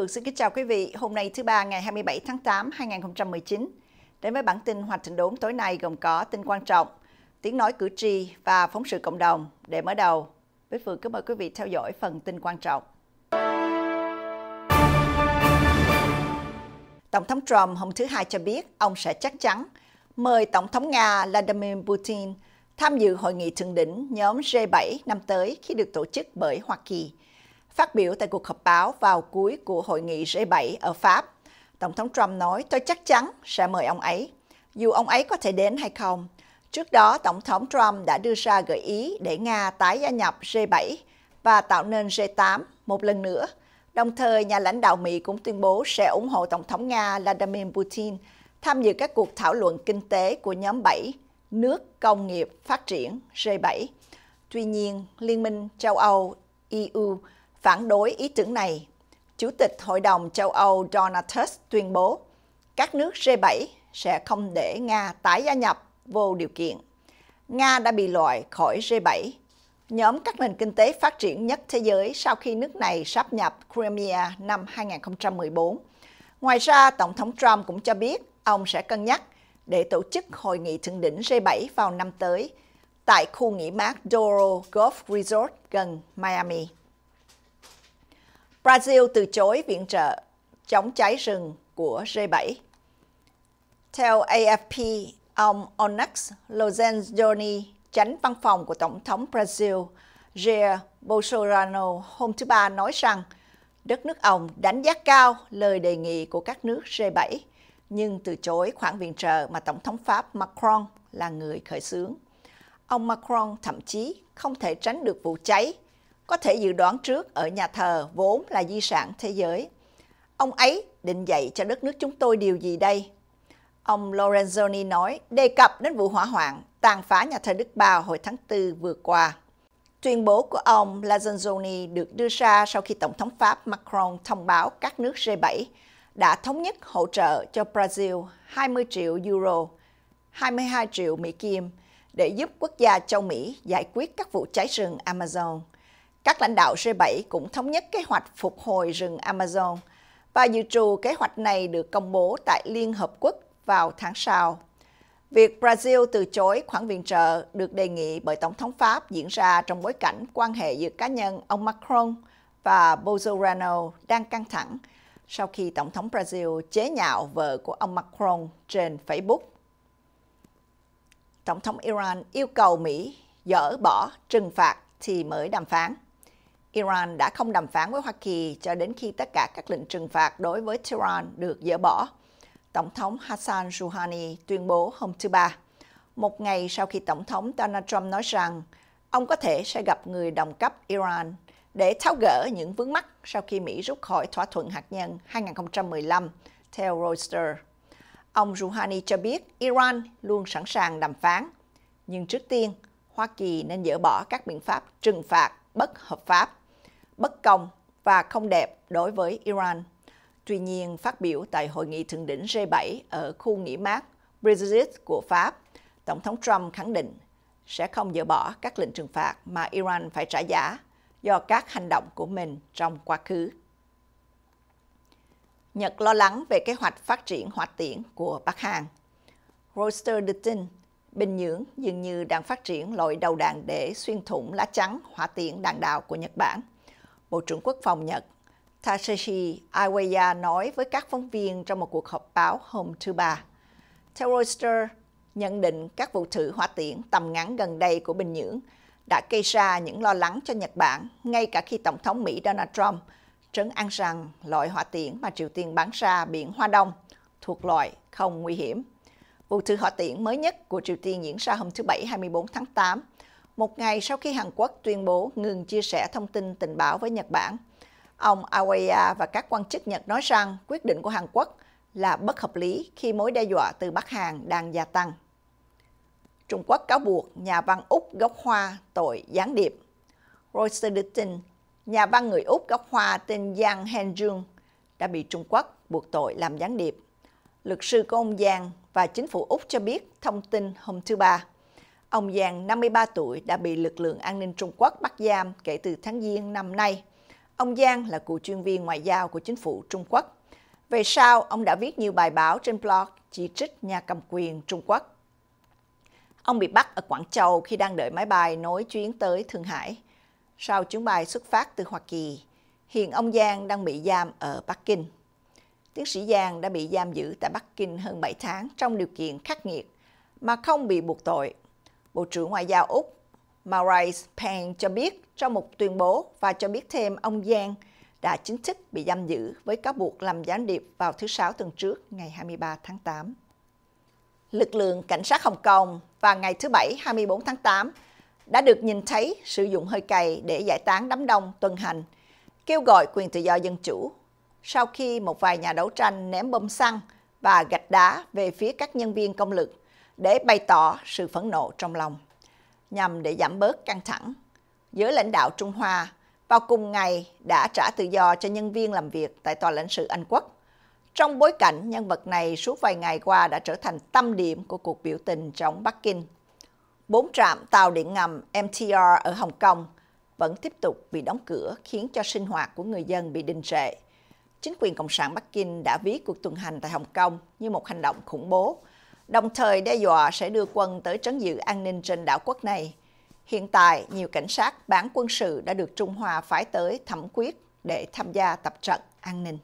Phượng xin kính chào quý vị. Hôm nay thứ ba ngày 27 tháng 8 2019. Đến với bản tin Hoạch Thịnh Đốn tối nay gồm có tin quan trọng, tiếng nói cử tri và phóng sự cộng đồng. Để mở đầu, Bích Phượng kính mời quý vị theo dõi phần tin quan trọng. Tổng thống Trump hôm thứ Hai cho biết ông sẽ chắc chắn mời Tổng thống Nga Vladimir Putin tham dự hội nghị thượng đỉnh nhóm G7 năm tới khi được tổ chức bởi Hoa Kỳ – Phát biểu tại cuộc họp báo vào cuối của hội nghị G7 ở Pháp, Tổng thống Trump nói tôi chắc chắn sẽ mời ông ấy, dù ông ấy có thể đến hay không. Trước đó, Tổng thống Trump đã đưa ra gợi ý để Nga tái gia nhập G7 và tạo nên G8 một lần nữa. Đồng thời, nhà lãnh đạo Mỹ cũng tuyên bố sẽ ủng hộ Tổng thống Nga Vladimir Putin tham dự các cuộc thảo luận kinh tế của nhóm 7 nước công nghiệp phát triển G7. Tuy nhiên, Liên minh châu Âu EU Phản đối ý tưởng này, Chủ tịch Hội đồng châu Âu Donald Tusk tuyên bố các nước G7 sẽ không để Nga tái gia nhập vô điều kiện. Nga đã bị loại khỏi G7, nhóm các nền kinh tế phát triển nhất thế giới sau khi nước này sáp nhập Crimea năm 2014. Ngoài ra, Tổng thống Trump cũng cho biết ông sẽ cân nhắc để tổ chức hội nghị thượng đỉnh G7 vào năm tới tại khu nghỉ mát Doral Golf Resort gần Miami. Brazil từ chối viện trợ chống cháy rừng của G7. Theo AFP, ông Onyx Lorenzoni, tránh văn phòng của Tổng thống Brazil Jair Bolsonaro hôm thứ Ba nói rằng đất nước ông đánh giá cao lời đề nghị của các nước G7 nhưng từ chối khoản viện trợ mà Tổng thống Pháp Macron là người khởi xướng. Ông Macron thậm chí không thể tránh được vụ cháy có thể dự đoán trước ở nhà thờ vốn là di sản thế giới. Ông ấy định dạy cho đất nước chúng tôi điều gì đây? Ông Lorenzoni nói đề cập đến vụ hỏa hoạn tàn phá nhà thờ Đức Bà hồi tháng 4 vừa qua. Tuyên bố của ông Lorenzoni được đưa ra sau khi Tổng thống Pháp Macron thông báo các nước G7 đã thống nhất hỗ trợ cho Brazil 20 triệu euro, 22 triệu Mỹ Kim để giúp quốc gia châu Mỹ giải quyết các vụ cháy rừng Amazon – các lãnh đạo G7 cũng thống nhất kế hoạch phục hồi rừng Amazon và dự trù kế hoạch này được công bố tại Liên Hợp Quốc vào tháng sau. Việc Brazil từ chối khoản viện trợ được đề nghị bởi Tổng thống Pháp diễn ra trong bối cảnh quan hệ giữa cá nhân ông Macron và Bolsonaro đang căng thẳng sau khi Tổng thống Brazil chế nhạo vợ của ông Macron trên Facebook. Tổng thống Iran yêu cầu Mỹ dỡ bỏ trừng phạt thì mới đàm phán. Iran đã không đàm phán với Hoa Kỳ cho đến khi tất cả các lệnh trừng phạt đối với Tehran được dỡ bỏ. Tổng thống Hassan Rouhani tuyên bố hôm thứ Ba, một ngày sau khi Tổng thống Donald Trump nói rằng ông có thể sẽ gặp người đồng cấp Iran để tháo gỡ những vướng mắc sau khi Mỹ rút khỏi thỏa thuận hạt nhân 2015, theo Reuters. Ông Rouhani cho biết Iran luôn sẵn sàng đàm phán, nhưng trước tiên, Hoa Kỳ nên dỡ bỏ các biện pháp trừng phạt bất hợp pháp bất công và không đẹp đối với Iran. Tuy nhiên, phát biểu tại hội nghị thượng đỉnh G7 ở khu nghỉ mát Brexit của Pháp, Tổng thống Trump khẳng định sẽ không dỡ bỏ các lệnh trừng phạt mà Iran phải trả giá do các hành động của mình trong quá khứ. Nhật lo lắng về kế hoạch phát triển hỏa tiễn của Bắc Hàn. Reuters đưa tin, Bình Nhưỡng dường như đang phát triển loại đầu đạn để xuyên thủng lá chắn hỏa tiễn đạn đạo của Nhật Bản – Bộ trưởng Quốc phòng Nhật Takeshi Iwaya nói với các phóng viên trong một cuộc họp báo hôm thứ Ba. Theo Reuters, nhận định các vụ thử hỏa tiễn tầm ngắn gần đây của Bình Nhưỡng đã gây ra những lo lắng cho Nhật Bản, ngay cả khi Tổng thống Mỹ Donald Trump trấn an rằng loại hỏa tiễn mà Triều Tiên bắn ra biển Hoa Đông thuộc loại không nguy hiểm. Vụ thử hỏa tiễn mới nhất của Triều Tiên diễn ra hôm thứ Bảy 24 tháng 8 một ngày sau khi Hàn Quốc tuyên bố ngừng chia sẻ thông tin tình báo với Nhật Bản. Ông Aoya và các quan chức Nhật nói rằng quyết định của Hàn Quốc là bất hợp lý khi mối đe dọa từ Bắc Hàn đang gia tăng. Trung Quốc cáo buộc nhà văn Úc gốc Hoa tội gián điệp. Reuters đưa tin, nhà văn người Úc gốc Hoa tên Giang Hen Jung đã bị Trung Quốc buộc tội làm gián điệp. Luật sư của ông Giang và chính phủ Úc cho biết thông tin hôm thứ Ba. Ông Giang, 53 tuổi, đã bị lực lượng an ninh Trung Quốc bắt giam kể từ tháng Giêng năm nay. Ông Giang là cựu chuyên viên ngoại giao của chính phủ Trung Quốc. Về sau, ông đã viết nhiều bài báo trên blog chỉ trích nhà cầm quyền Trung Quốc. Ông bị bắt ở Quảng Châu khi đang đợi máy bay nối chuyến tới Thượng Hải. Sau chuyến bay xuất phát từ Hoa Kỳ, hiện ông Giang đang bị giam ở Bắc Kinh. Tiến sĩ Giang đã bị giam giữ tại Bắc Kinh hơn 7 tháng trong điều kiện khắc nghiệt mà không bị buộc tội Bộ trưởng Ngoại giao Úc Maurice Payne cho biết trong một tuyên bố và cho biết thêm ông Giang đã chính thức bị giam giữ với cáo buộc làm gián điệp vào thứ Sáu tuần trước, ngày 23 tháng 8. Lực lượng cảnh sát Hồng Kông vào ngày thứ Bảy 24 tháng 8 đã được nhìn thấy sử dụng hơi cày để giải tán đám đông tuần hành, kêu gọi quyền tự do dân chủ, sau khi một vài nhà đấu tranh ném bom xăng và gạch đá về phía các nhân viên công lực để bày tỏ sự phẫn nộ trong lòng, nhằm để giảm bớt căng thẳng. Giới lãnh đạo Trung Hoa vào cùng ngày đã trả tự do cho nhân viên làm việc tại Tòa lãnh sự Anh Quốc. Trong bối cảnh, nhân vật này suốt vài ngày qua đã trở thành tâm điểm của cuộc biểu tình chống Bắc Kinh. Bốn trạm tàu điện ngầm MTR ở Hồng Kông vẫn tiếp tục bị đóng cửa khiến cho sinh hoạt của người dân bị đình trệ. Chính quyền Cộng sản Bắc Kinh đã ví cuộc tuần hành tại Hồng Kông như một hành động khủng bố đồng thời đe dọa sẽ đưa quân tới trấn giữ an ninh trên đảo quốc này. Hiện tại, nhiều cảnh sát bán quân sự đã được Trung Hoa phái tới thẩm quyết để tham gia tập trận an ninh.